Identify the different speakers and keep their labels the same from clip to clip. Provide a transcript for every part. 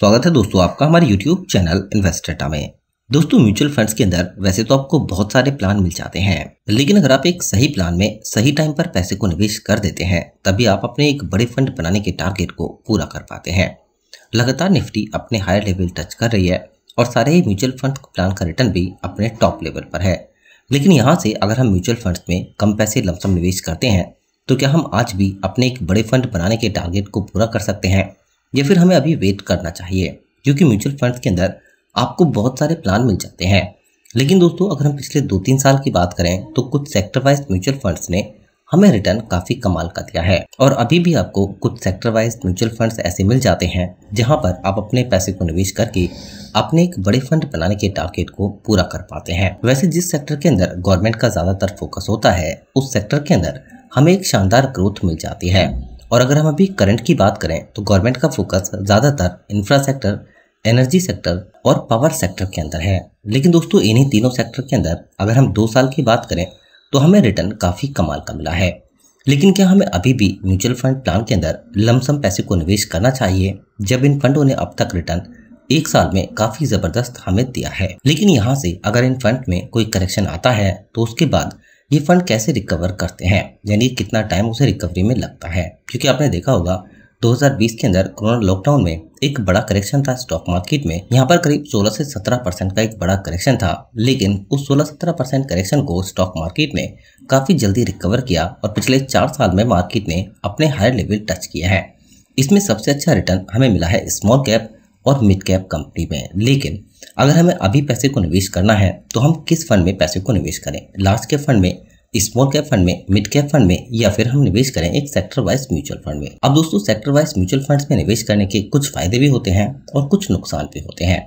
Speaker 1: स्वागत है दोस्तों आपका हमारे यूट्यूब चैनल इन्वेस्टेटा में दोस्तों म्यूचुअल फंड्स के अंदर वैसे तो आपको बहुत सारे प्लान मिल जाते हैं लेकिन अगर आप एक सही प्लान में सही टाइम पर पैसे को निवेश कर देते हैं तभी आप अपने एक बड़े फंड बनाने के टारगेट को पूरा कर पाते हैं लगातार निफ्टी अपने हायर लेवल टच कर रही है और सारे ही म्यूचुअल फंड प्लान का रिटर्न भी अपने टॉप लेवल पर है लेकिन यहाँ से अगर हम म्यूचुअल फंड्स में कम पैसे लमसम निवेश करते हैं तो क्या हम आज भी अपने एक बड़े फंड बनाने के टारगेट को पूरा कर सकते हैं या फिर हमें अभी वेट करना चाहिए क्योंकि म्यूचुअल फंड के अंदर आपको बहुत सारे प्लान मिल जाते हैं लेकिन दोस्तों अगर हम पिछले दो तीन साल की बात करें तो कुछ सेक्टर वाइज म्यूचुअल फंड्स ने हमें रिटर्न काफ़ी कमाल का दिया है और अभी भी आपको कुछ सेक्टर वाइज म्यूचुअल फंड्स ऐसे मिल जाते हैं जहां पर आप अपने पैसे को निवेश करके अपने एक बड़े फंड बनाने के टारगेट को पूरा कर पाते हैं वैसे जिस सेक्टर के अंदर गवर्नमेंट का ज़्यादातर फोकस होता है उस सेक्टर के अंदर हमें एक शानदार ग्रोथ मिल जाती है और अगर हम अभी करंट की बात करें तो गवर्नमेंट का फोकस ज़्यादातर इंफ्रा सेक्टर एनर्जी सेक्टर और पावर सेक्टर के अंदर है लेकिन दोस्तों इन्हीं तीनों सेक्टर के अंदर अगर हम दो साल की बात करें तो हमें रिटर्न काफ़ी कमाल का मिला है लेकिन क्या हमें अभी भी म्यूचुअल फंड प्लान के अंदर लमसम पैसे को निवेश करना चाहिए जब इन फंडों ने अब तक रिटर्न एक साल में काफ़ी ज़बरदस्त हमें दिया है लेकिन यहाँ से अगर इन फंड में कोई करेक्शन आता है तो उसके बाद ये फंड कैसे रिकवर करते हैं यानी कितना टाइम उसे रिकवरी में लगता है क्योंकि आपने देखा होगा 2020 के अंदर कोरोना लॉकडाउन में एक बड़ा करेक्शन था स्टॉक मार्केट में यहाँ पर करीब 16 से 17 परसेंट का एक बड़ा करेक्शन था लेकिन उस 16-17 परसेंट करेक्शन को स्टॉक मार्केट ने काफ़ी जल्दी रिकवर किया और पिछले चार साल में मार्केट ने अपने हायर लेवल टच किया है इसमें सबसे अच्छा रिटर्न हमें मिला है स्मॉल कैप और मिड कैप कंपनी में लेकिन अगर हमें अभी पैसे को निवेश करना है तो हम किस फंड में पैसे को निवेश करें लार्ज कैप फंड में स्मॉल कैप फंड में मिड कैप फंड में या फिर हम निवेश करें एक सेक्टर वाइज म्यूचुअल फंड में अब दोस्तों सेक्टर वाइज म्यूचुअल फंड्स में निवेश करने के कुछ फायदे भी होते हैं और कुछ नुकसान भी होते हैं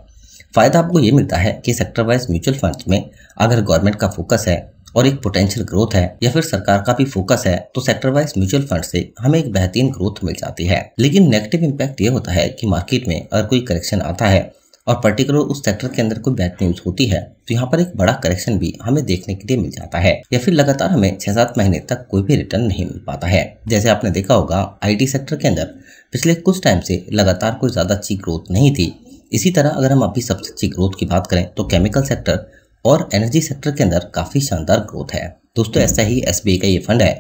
Speaker 1: फायदा आपको ये मिलता है कि सेक्टर वाइज म्यूचुअल फंड्स में अगर गवर्नमेंट का फोकस है और एक पोटेंशियल ग्रोथ है या फिर सरकार का भी फोकस है तो सेक्टर वाइज म्यूचुअल फंड से हमें एक बेहतरीन ग्रोथ मिल जाती है लेकिन नेगेटिव इम्पैक्ट ये होता है कि मार्केट में अगर कोई करेक्शन आता है और पर्टिकुलर उस सेक्टर के अंदर कोई बैड न्यूज होती है तो यहाँ पर एक बड़ा करेक्शन भी हमें देखने के लिए मिल जाता है या फिर लगातार हमें छह सात महीने तक कोई भी रिटर्न नहीं मिल पाता है जैसे आपने देखा होगा आई सेक्टर के अंदर पिछले कुछ टाइम से लगातार कोई ज़्यादा अच्छी ग्रोथ नहीं थी इसी तरह अगर हम अभी सबसे अच्छी ग्रोथ की बात करें तो केमिकल सेक्टर और एनर्जी सेक्टर के अंदर काफ़ी शानदार ग्रोथ है दोस्तों हम्म। ऐसा ही एस का ये फंड है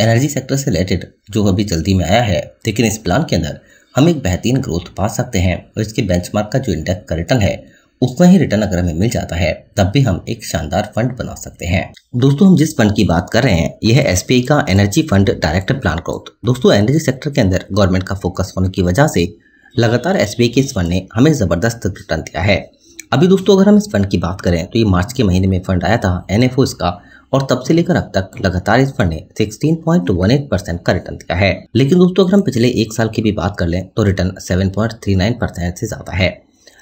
Speaker 1: एनर्जी सेक्टर से रिलेटेड जो अभी जल्दी में आया है लेकिन इस प्लान के अंदर हम एक बेहतरीन ग्रोथ पा सकते हैं और इसके बेंचमार्क का जो इंडेक्स का रिटर्न है उतना ही रिटर्न अगर हमें मिल जाता है तब भी हम एक शानदार फंड बना सकते हैं दोस्तों हम जिस फंड की बात कर रहे हैं यह है एस का energy fund director plan growth दोस्तों एनर्जी सेक्टर के अंदर गवर्नमेंट का फोकस होने की वजह से लगातार एस के इस फंड ने हमें ज़बरदस्त रिटर्न दिया है अभी दोस्तों अगर हम इस फंड की बात करें तो ये मार्च के महीने में फंड आया था एन का और तब से लेकर अब तक लगातार इस फंड ने 16.18 परसेंट का रिटर्न दिया है लेकिन दोस्तों अगर हम पिछले एक साल की भी बात कर लें तो रिटर्न 7.39 परसेंट से ज़्यादा है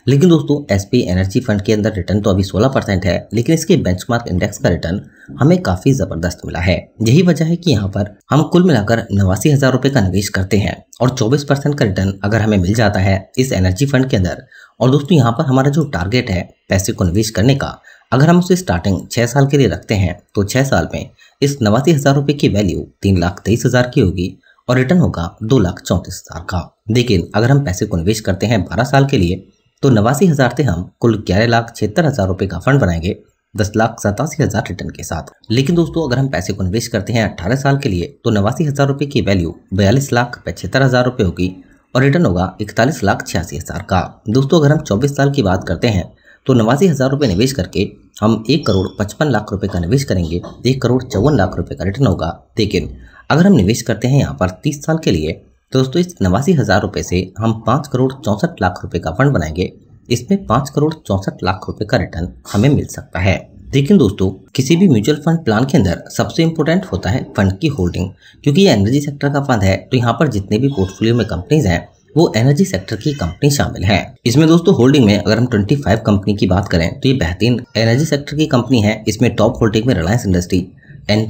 Speaker 1: लेकिन दोस्तों एस एनर्जी फंड के अंदर रिटर्न तो अभी 16 परसेंट है लेकिन इसके बेंचमार्क इंडेक्स का रिटर्न हमें काफ़ी ज़बरदस्त मिला है यही वजह है कि यहाँ पर हम कुल मिलाकर नवासी हज़ार रुपये का निवेश करते हैं और 24 परसेंट का रिटर्न अगर हमें मिल जाता है इस एनर्जी फंड के अंदर और दोस्तों यहाँ पर हमारा जो टारगेट है पैसे को निवेश करने का अगर हम उसे स्टार्टिंग छः साल के लिए रखते हैं तो छः साल में इस नवासी हज़ार रुपये की वैल्यू तीन लाख तेईस हज़ार की होगी और रिटर्न होगा दो लाख चौंतीस हज़ार का लेकिन अगर हम पैसे को निवेश करते हैं बारह साल के लिए तो नवासी हज़ार से हम कुल ग्यारह लाख छिहत्तर हज़ार रुपये का फंड बनाएंगे दस लाख सतासी हज़ार रिटर्न के साथ लेकिन दोस्तों अगर हम पैसे को निवेश करते हैं अट्ठारह साल के लिए तो नवासी हज़ार रुपये की वैल्यू बयालीस लाख पचहत्तर हज़ार रुपये होगी और रिटर्न होगा इकतालीस लाख छियासी हज़ार का दोस्तों अगर हम चौबीस साल की बात करते हैं तो नवासी हज़ार रुपये निवेश करके हम एक करोड़ पचपन लाख रुपए का निवेश करेंगे एक करोड़ चौवन लाख रुपए का रिटर्न होगा लेकिन अगर हम निवेश करते हैं यहाँ पर तीस साल के लिए तो दोस्तों इस नवासी हज़ार रुपये से हम पाँच करोड़ चौंसठ लाख रुपये का फंड बनाएंगे इसमें पाँच करोड़ चौंसठ लाख रुपये का रिटर्न हमें मिल सकता है लेकिन दोस्तों किसी भी म्यूचुअल फंड प्लान के अंदर सबसे इंपॉर्टेंट होता है फंड की होल्डिंग क्योंकि ये एनर्जी सेक्टर का फंड है तो यहाँ पर जितने भी पोर्टफोलियो में कंपनीज हैं वो एनर्जी सेक्टर की कंपनी शामिल हैं इसमें दोस्तों होल्डिंग में अगर हम 25 कंपनी की बात करें तो ये बेहतरीन एनर्जी सेक्टर की कंपनी है इसमें टॉप होल्डिंग में Reliance Industry and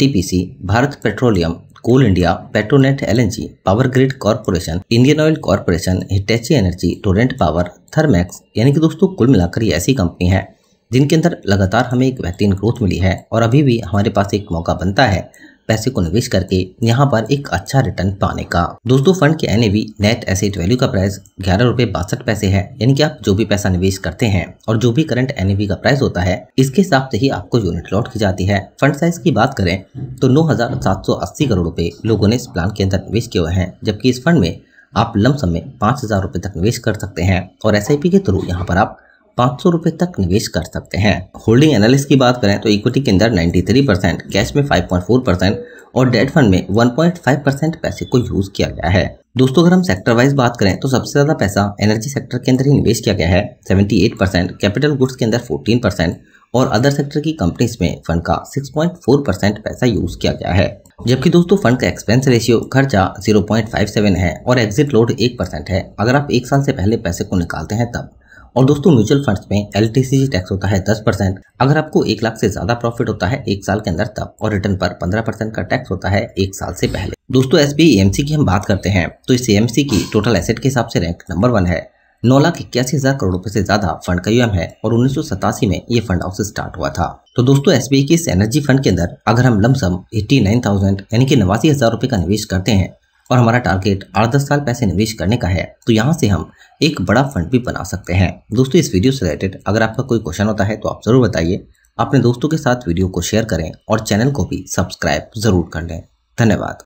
Speaker 1: Bharat Petroleum Coal India Petronet L Power Grid Corporation Indian Oil Corporation Hitachi Energy Torrent Power Thermax यानी कि दोस्तों कुल मिलाकर ये ऐसी कंपनी है जिनके अंदर लगातार हमें एक बेहतरीन ग्रोथ मिली है और अभी भी हमारे पास एक मौका बनता है पैसे को निवेश करके यहाँ पर एक अच्छा रिटर्न पाने का दोस्तों फंड के एनएवी नेट एसेट वैल्यू का प्राइस ग्यारह रुपए बासठ पैसे है यानी कि आप जो भी पैसा निवेश करते हैं और जो भी करंट एनएवी का प्राइस होता है इसके हिसाब से ही आपको यूनिट लॉट की जाती है फंड साइज की बात करें तो नौ करोड़ रूपए लोगों ने इस प्लान के अंदर निवेश किए हुए हैं जबकि इस फंड में आप लमसम में पाँच हजार तक निवेश कर सकते हैं और एस के थ्रू यहाँ पर आप पाँच सौ रुपये तक निवेश कर सकते हैं होल्डिंग एनालिस की बात करें तो इक्विटी के अंदर 93 परसेंट कैश में 5.4 परसेंट और डेट फंड में 1.5 परसेंट पैसे को यूज किया गया है दोस्तों अगर हम सेक्टर वाइज बात करें तो सबसे ज्यादा पैसा एनर्जी सेक्टर के अंदर ही निवेश किया गया है सेवेंटी कैपिटल गुड्स के अंदर फोर्टीन और अदर सेक्टर की कंपनीज में फंड का 6.4 पैसा यूज किया गया है जबकि दोस्तों फंड का एक्सपेंस रेशियो खर्चा 0.57 है और एग्जिट लोड 1 है अगर आप एक साल से पहले पैसे को निकालते हैं तब और दोस्तों म्यूचुअल फंड्स में एल टैक्स होता है दस परसेंट अगर आपको एक लाख से ज्यादा प्रॉफिट होता है एक साल के अंदर तब और रिटर्न पर पंद्रह परसेंट का टैक्स होता है एक साल से पहले दोस्तों एस बी की हम बात करते हैं तो इस एम की टोटल एसेट के हिसाब से रैंक नंबर वन है नौ लाख इक्यासी हजार करोड़ रुपए से ज्यादा फंड का यूएम है और उन्नीस में ये फंड हाउस स्टार्ट हुआ था तो दोस्तों एस के इस एनर्जी फंड के अंदर अगर हम लमसम एट्टी नाइन थाउजेंड यानी कि नवासी हजार रुपए का निवेश करते हैं और हमारा टारगेट आठ दस साल पैसे निवेश करने का है तो यहाँ से हम एक बड़ा फंड भी बना सकते हैं दोस्तों इस वीडियो से रिलेटेड अगर आपका कोई क्वेश्चन होता है तो आप ज़रूर बताइए अपने दोस्तों के साथ वीडियो को शेयर करें और चैनल को भी सब्सक्राइब ज़रूर कर लें धन्यवाद